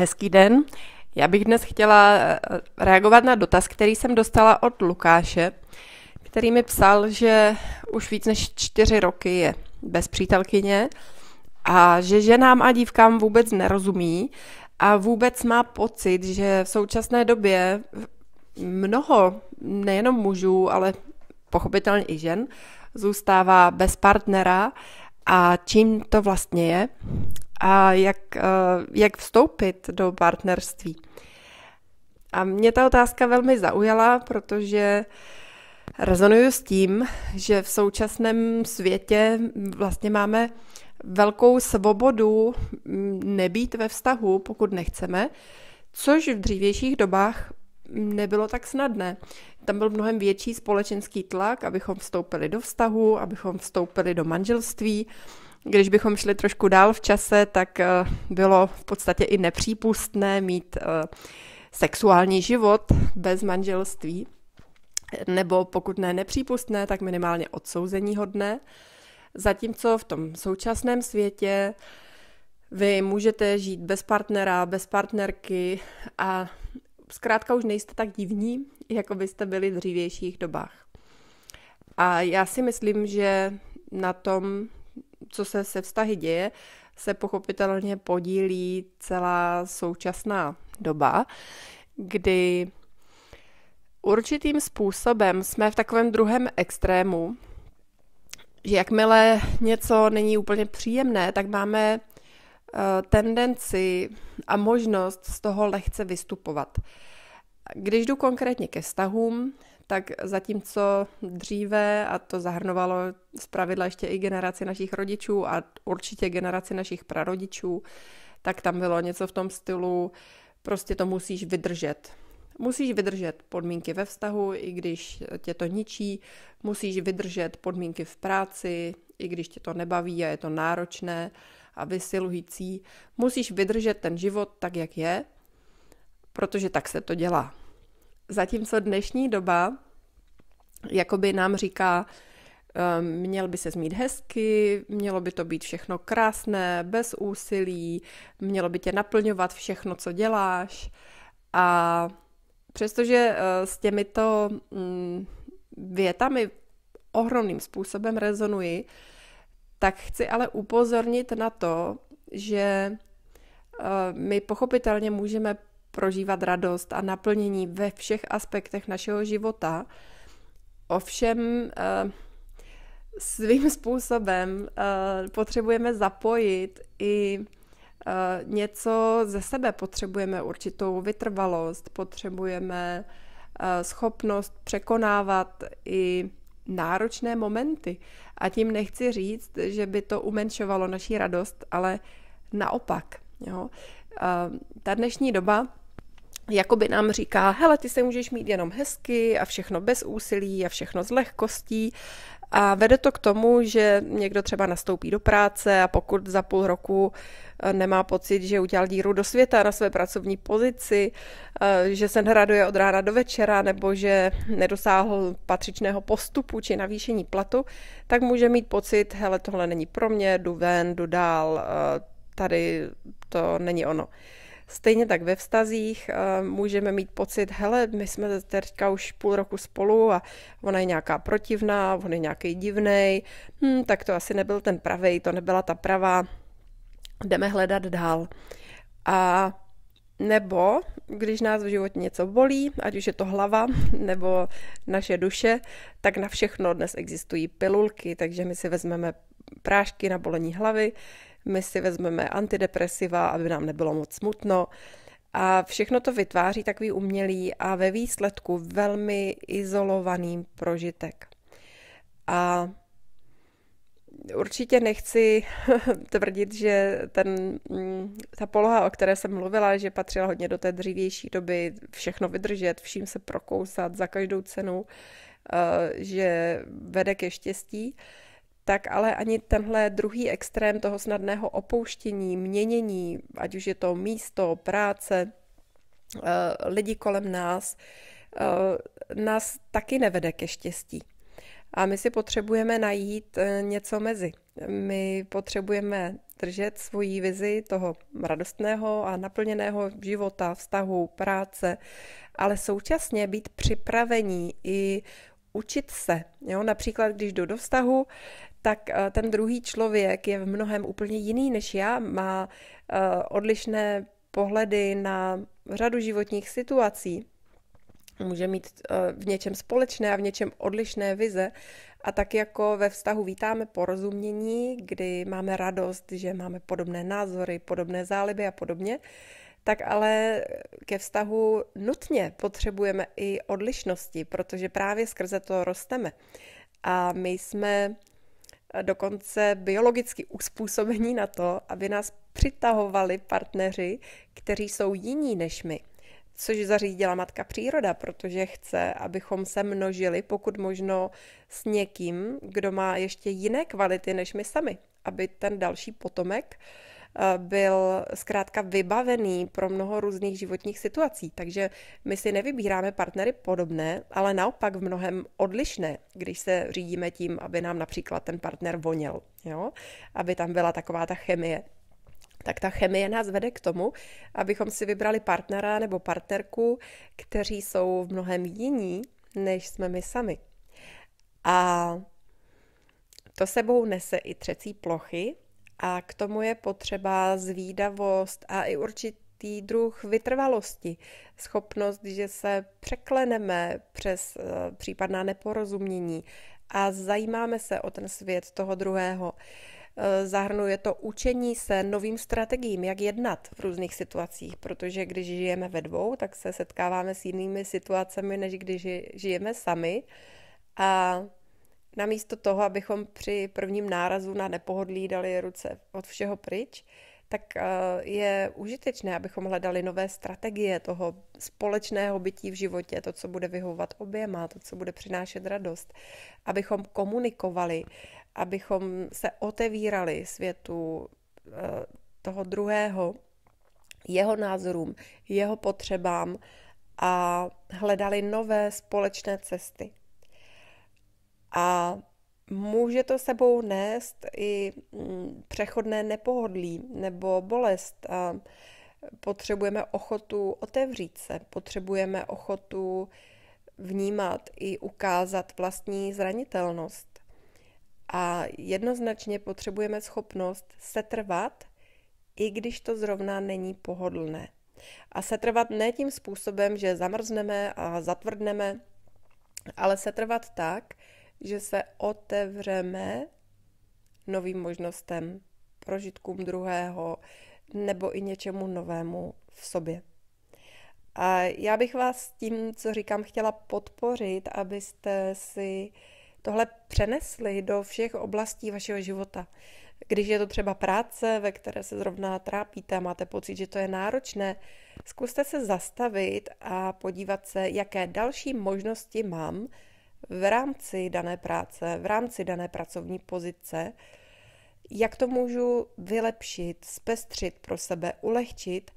Hezký den. Já bych dnes chtěla eh, reagovat na dotaz, který jsem dostala od Lukáše, který mi psal, že už víc než čtyři roky je bez přítelkyně a že ženám a dívkám vůbec nerozumí a vůbec má pocit, že v současné době mnoho, nejenom mužů, ale pochopitelně i žen, zůstává bez partnera a čím to vlastně je a jak, eh, jak vstoupit do partnerství. A mě ta otázka velmi zaujala, protože rezonuju s tím, že v současném světě vlastně máme velkou svobodu mm, nebýt ve vztahu, pokud nechceme, což v dřívějších dobách nebylo tak snadné. Tam byl mnohem větší společenský tlak, abychom vstoupili do vztahu, abychom vstoupili do manželství, když bychom šli trošku dál v čase, tak eh, bylo v podstatě i nepřípustné mít eh, sexuální život bez manželství, nebo pokud ne nepřípustné, tak minimálně odsouzení hodné. Zatímco v tom současném světě vy můžete žít bez partnera, bez partnerky a zkrátka už nejste tak divní, jako byste byli v dřívějších dobách. A já si myslím, že na tom co se se vztahy děje, se pochopitelně podílí celá současná doba, kdy určitým způsobem jsme v takovém druhém extrému, že jakmile něco není úplně příjemné, tak máme eh, tendenci a možnost z toho lehce vystupovat. Když jdu konkrétně ke vztahům, tak zatímco dříve, a to zahrnovalo pravidla ještě i generaci našich rodičů a určitě generaci našich prarodičů, tak tam bylo něco v tom stylu, prostě to musíš vydržet. Musíš vydržet podmínky ve vztahu, i když tě to ničí, musíš vydržet podmínky v práci, i když tě to nebaví a je to náročné a vysilující. Musíš vydržet ten život tak, jak je, protože tak se to dělá. Zatímco dnešní doba jakoby nám říká, ehm, měl by se zmít hezky, mělo by to být všechno krásné, bez úsilí, mělo by tě naplňovat všechno, co děláš. A přestože eh, s těmito mm, větami ohromným způsobem rezonuji, tak chci ale upozornit na to, že eh, my pochopitelně můžeme prožívat radost a naplnění ve všech aspektech našeho života. Ovšem eh, svým způsobem eh, potřebujeme zapojit i eh, něco ze sebe. Potřebujeme určitou vytrvalost, potřebujeme schopnost překonávat i náročné momenty. A tím nechci říct, že by to umenšovalo naší radost, ale naopak. Jo. Ta dnešní doba jakoby nám říká, hele, ty se můžeš mít jenom hezky a všechno bez úsilí a všechno s lehkostí. A vede to k tomu, že někdo třeba nastoupí do práce a pokud za půl roku eh, nemá pocit, že udělal díru do světa na své pracovní pozici, eh, že se hraduje od rána do večera nebo že nedosáhl patřičného postupu či navýšení platu, tak může mít pocit, hele, tohle není pro mě, jdu ven, jdu dál, eh, tady to není ono. Stejně tak ve vztazích eh, můžeme mít pocit, hele, my jsme teďka už půl roku spolu a ona je nějaká protivná, on je nějaký divný, hm, tak to asi nebyl ten pravý, to nebyla ta pravá, jdeme hledat dál. A nebo když nás v životě něco bolí, ať už je to hlava nebo naše duše, tak na všechno dnes existují pilulky, takže my si vezmeme prášky na bolení hlavy, my si vezmeme antidepresiva, aby nám nebylo moc smutno. A všechno to vytváří takový umělý a ve výsledku velmi izolovaný prožitek. A určitě nechci tvrdit, že ten, mm, ta poloha, o které jsem mluvila, že patřila hodně do té dřívější doby, všechno vydržet, vším se prokousat za každou cenu, eh, že vede ke štěstí tak ale ani tenhle druhý extrém toho snadného opouštění, měnění, ať už je to místo, práce, eh, lidi kolem nás, eh, nás taky nevede ke štěstí. A my si potřebujeme najít eh, něco mezi. My potřebujeme držet svoji vizi toho radostného a naplněného života, vztahu, práce, ale současně být připravení i učit se. Jo? Například, když jdu do vztahu, tak eh, ten druhý člověk je v mnohem úplně jiný než já, má eh, odlišné pohledy na řadu životních situací, může mít eh, v něčem společné a v něčem odlišné vize. A tak jako ve vztahu vítáme porozumění, kdy máme radost, že máme podobné názory, podobné záliby a podobně, tak ale ke vztahu nutně potřebujeme i odlišnosti, protože právě skrze to rosteme. A my jsme Eh, dokonce biologicky uspůsobení na to, aby nás přitahovali partneři, kteří jsou jiní než my. Což zařídila matka příroda, protože chce, abychom se množili pokud možno s někým, kdo má ještě jiné kvality než my sami, aby ten další potomek uh, Eh, byl zkrátka vybavený pro mnoho různých životních situací. Takže my si nevybíráme partnery podobné, ale naopak v mnohem odlišné, když se řídíme tím, aby nám například ten partner voněl, jo? aby tam byla taková ta chemie tak ta chemie nás vede k tomu, abychom si vybrali partnera nebo partnerku, kteří jsou v mnohem jiní, než jsme my sami. A to sebou nese i třecí plochy, a k tomu je potřeba zvídavost a i určitý druh vytrvalosti, schopnost, že se překleneme přes eh, případná neporozumění a zajímáme se o ten svět toho druhého. Eh, zahrnuje to učení se novým strategiím, jak jednat v různých situacích, protože když žijeme ve dvou, tak se setkáváme s jinými situacemi, než když žijeme sami. A namísto toho, abychom při prvním nárazu na nepohodlí dali ruce od všeho pryč, tak eh, je užitečné, abychom hledali nové strategie toho společného bytí v životě, to, co bude vyhovovat oběma, to, co bude přinášet radost, abychom komunikovali, abychom se otevírali světu eh, toho druhého, jeho názorům, jeho potřebám a hledali nové společné cesty. A může to sebou nést i mm, přechodné nepohodlí nebo bolest. A potřebujeme ochotu otevřít se, potřebujeme ochotu vnímat i ukázat vlastní zranitelnost. A jednoznačně potřebujeme schopnost setrvat, i když to zrovna není pohodlné. A setrvat ne tím způsobem, že zamrzneme a zatvrdneme, ale setrvat tak, že se otevřeme novým možnostem, prožitkům druhého nebo i něčemu novému v sobě. A já bych vás tím, co říkám, chtěla podpořit, abyste si tohle přenesli do všech oblastí vašeho života. Když je to třeba práce, ve které se zrovna trápíte a máte pocit, že to je náročné, zkuste se zastavit a podívat se, jaké další možnosti mám v rámci dané práce, v rámci dané pracovní pozice, jak to můžu vylepšit, zpestřit pro sebe, ulehčit,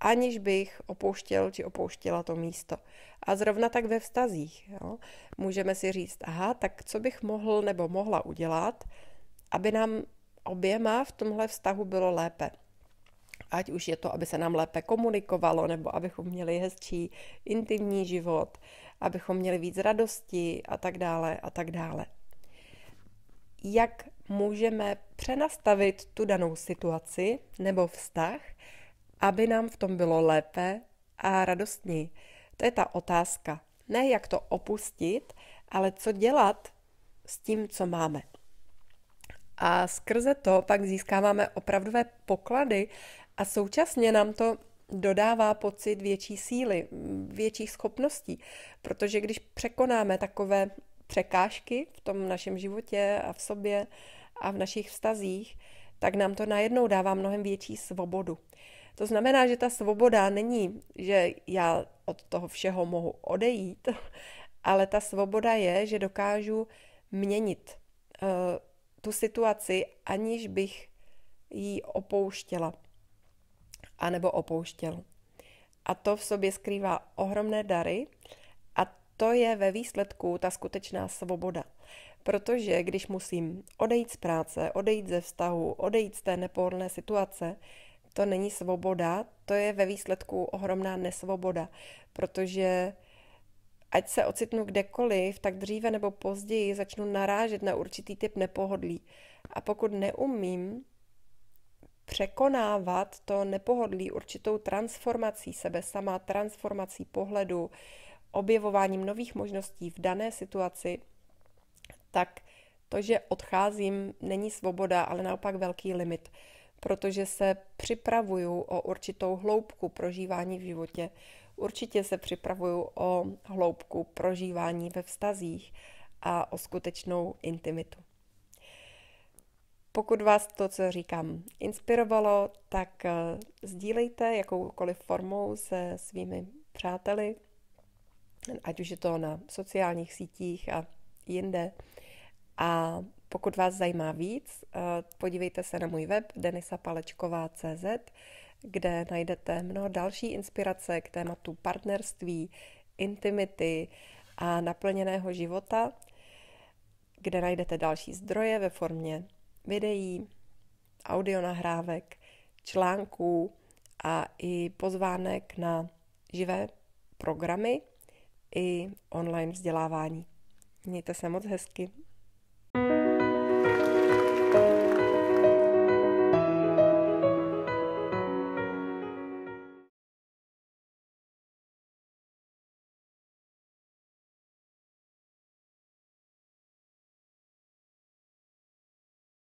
aniž bych opouštěl či opouštěla to místo. A zrovna tak ve vztazích. Jo? Můžeme si říct, aha, tak co bych mohl nebo mohla udělat, aby nám oběma v tomhle vztahu bylo lépe. Ať už je to, aby se nám lépe komunikovalo, nebo abychom měli hezčí intimní život, abychom měli víc radosti a tak dále a tak dále. Jak můžeme přenastavit tu danou situaci nebo vztah, aby nám v tom bylo lépe a radostněji? To je ta otázka. Ne jak to opustit, ale co dělat s tím, co máme. A skrze to pak získáváme opravdové poklady a současně nám to dodává pocit větší síly, větších schopností, protože když překonáme takové překážky v tom našem životě a v sobě a v našich vztazích, tak nám to najednou dává mnohem větší svobodu. To znamená, že ta svoboda není, že já od toho všeho mohu odejít, ale ta svoboda je, že dokážu měnit uh, tu situaci, aniž bych ji opouštěla anebo opouštěl. A to v sobě skrývá ohromné dary a to je ve výsledku ta skutečná svoboda. Protože když musím odejít z práce, odejít ze vztahu, odejít z té nepohodlné situace, to není svoboda, to je ve výsledku ohromná nesvoboda, protože ať se ocitnu kdekoliv, tak dříve nebo později začnu narážet na určitý typ nepohodlí. A pokud neumím překonávat to nepohodlí určitou transformací sebe sama, transformací pohledu, objevováním nových možností v dané situaci, tak to, že odcházím, není svoboda, ale naopak velký limit, protože se připravuju o určitou hloubku prožívání v životě. Určitě se připravuju o hloubku prožívání ve vztazích a o skutečnou intimitu. Pokud vás to, co říkám, inspirovalo, tak eh, sdílejte jakoukoliv formou se svými přáteli, ať už je to na sociálních sítích a jinde. A pokud vás zajímá víc, eh, podívejte se na můj web denisapalečková.cz, kde najdete mnoho další inspirace k tématu partnerství, intimity a naplněného života, kde najdete další zdroje ve formě videí, audionahrávek, článků a i pozvánek na živé programy i online vzdělávání. Mějte se moc hezky.